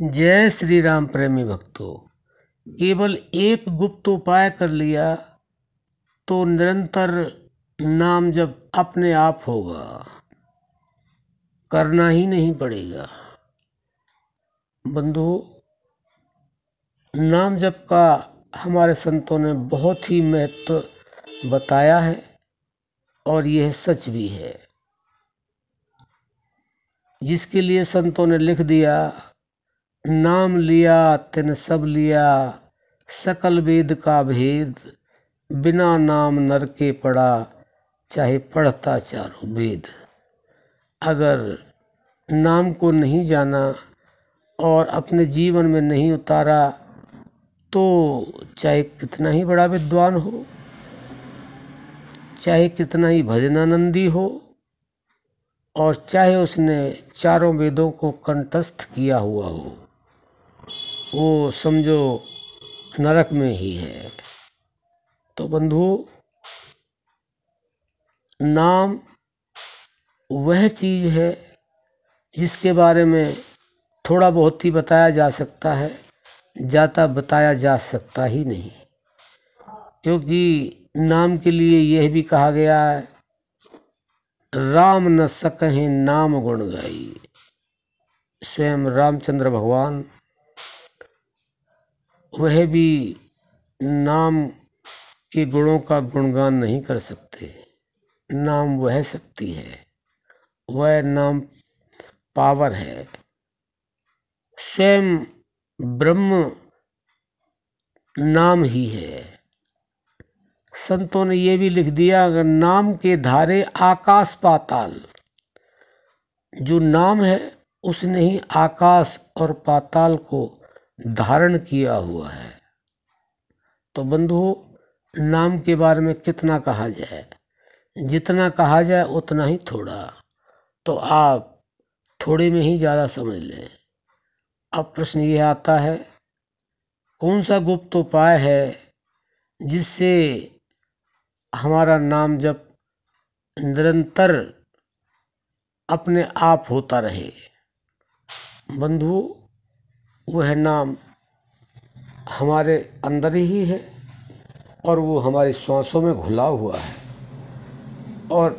जय श्री राम प्रेमी भक्तों केवल एक गुप्त उपाय कर लिया तो निरंतर नाम जब अपने आप होगा करना ही नहीं पड़ेगा बंधु नाम जप का हमारे संतों ने बहुत ही महत्व बताया है और यह सच भी है जिसके लिए संतों ने लिख दिया नाम लिया तिन सब लिया सकल वेद का भेद बिना नाम नर के पड़ा चाहे पढ़ता चारों वेद अगर नाम को नहीं जाना और अपने जीवन में नहीं उतारा तो चाहे कितना ही बड़ा विद्वान हो चाहे कितना ही भजनानंदी हो और चाहे उसने चारों वेदों को कंठस्थ किया हुआ हो वो समझो नरक में ही है तो बंधु नाम वह चीज़ है जिसके बारे में थोड़ा बहुत ही बताया जा सकता है जाता बताया जा सकता ही नहीं क्योंकि नाम के लिए यह भी कहा गया है राम न सकें नाम गुण गाई स्वयं रामचंद्र भगवान वह भी नाम के गुणों का गुणगान नहीं कर सकते नाम वह शक्ति है वह नाम पावर है स्वयं ब्रह्म नाम ही है संतों ने यह भी लिख दिया अगर नाम के धारे आकाश पाताल जो नाम है उसने ही आकाश और पाताल को धारण किया हुआ है तो बंधु नाम के बारे में कितना कहा जाए जितना कहा जाए उतना ही थोड़ा तो आप थोड़े में ही ज़्यादा समझ लें अब प्रश्न ये आता है कौन सा गुप्त उपाय है जिससे हमारा नाम जब निरंतर अपने आप होता रहे बंधु वह नाम हमारे अंदर ही है और वो हमारी श्वासों में घुला हुआ है और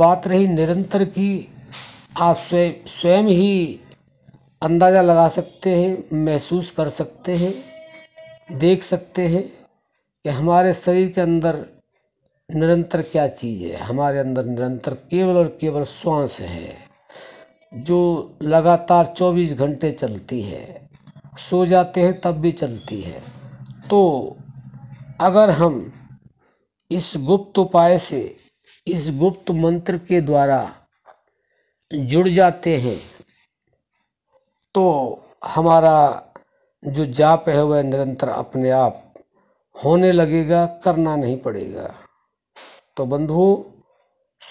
बात रही निरंतर की आप स्वयं स्वयं ही अंदाज़ा लगा सकते हैं महसूस कर सकते हैं देख सकते हैं कि हमारे शरीर के अंदर निरंतर क्या चीज़ है हमारे अंदर निरंतर केवल और केवल श्वास है जो लगातार 24 घंटे चलती है सो जाते हैं तब भी चलती है तो अगर हम इस गुप्त उपाय से इस गुप्त मंत्र के द्वारा जुड़ जाते हैं तो हमारा जो जाप है वह निरंतर अपने आप होने लगेगा करना नहीं पड़ेगा तो बंधुओं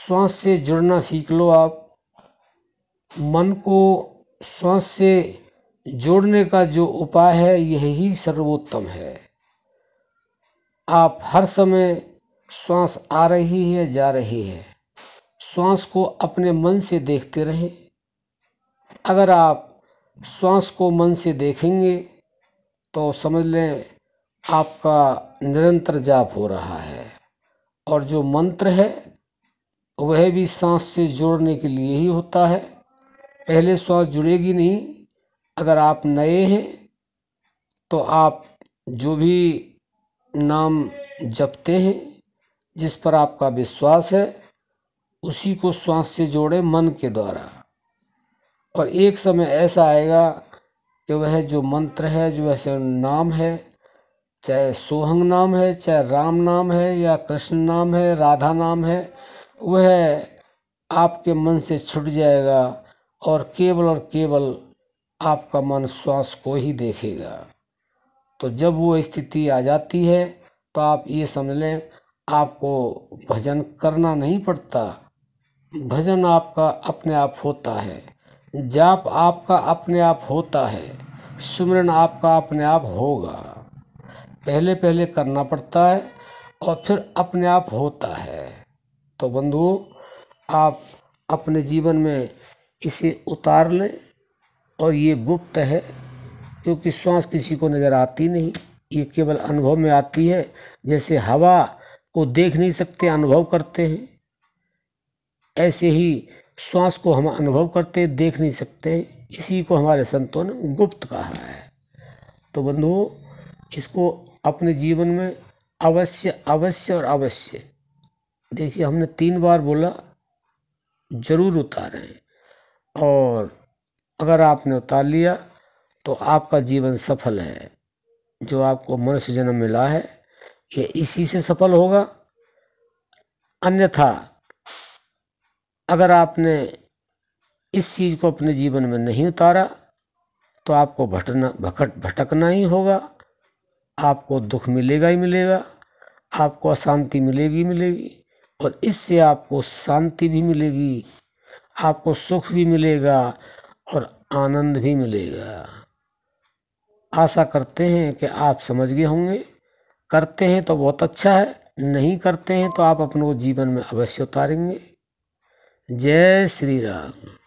श्वास से जुड़ना सीख लो आप मन को श्वास से जोड़ने का जो उपाय है यही सर्वोत्तम है आप हर समय श्वास आ रही है जा रही है श्वास को अपने मन से देखते रहें अगर आप श्वास को मन से देखेंगे तो समझ लें आपका निरंतर जाप हो रहा है और जो मंत्र है वह भी सांस से जोड़ने के लिए ही होता है पहले श्वास जुड़ेगी नहीं अगर आप नए हैं तो आप जो भी नाम जपते हैं जिस पर आपका विश्वास है उसी को श्वास से जोड़े मन के द्वारा और एक समय ऐसा आएगा कि वह जो मंत्र है जो ऐसे नाम है चाहे सोहंग नाम है चाहे राम नाम है या कृष्ण नाम है राधा नाम है वह आपके मन से छुट जाएगा और केवल और केवल आपका मन श्वास को ही देखेगा तो जब वो स्थिति आ जाती है तो आप ये समझ लें आपको भजन करना नहीं पड़ता भजन आपका अपने आप होता है जाप आपका अपने आप होता है सुमरन आपका अपने आप होगा पहले पहले करना पड़ता है और फिर अपने आप होता है तो बंधुओं आप अपने जीवन में इसे उतार लें और ये गुप्त है क्योंकि श्वास किसी को नज़र आती नहीं ये केवल अनुभव में आती है जैसे हवा को देख नहीं सकते अनुभव करते हैं ऐसे ही श्वास को हम अनुभव करते देख नहीं सकते इसी को हमारे संतों ने गुप्त कहा है तो बंधुओं इसको अपने जीवन में अवश्य अवश्य और अवश्य देखिए हमने तीन बार बोला जरूर उतारें और अगर आपने उतार लिया तो आपका जीवन सफल है जो आपको मनुष्य जन्म मिला है ये इसी से सफल होगा अन्यथा अगर आपने इस चीज़ को अपने जीवन में नहीं उतारा तो आपको भटना भकट भटकना ही होगा आपको दुख मिलेगा ही मिलेगा आपको अशांति मिलेगी मिलेगी और इससे आपको शांति भी मिलेगी आपको सुख भी मिलेगा और आनंद भी मिलेगा आशा करते हैं कि आप समझ गए होंगे करते हैं तो बहुत अच्छा है नहीं करते हैं तो आप अपने को जीवन में अवश्य उतारेंगे जय श्री राम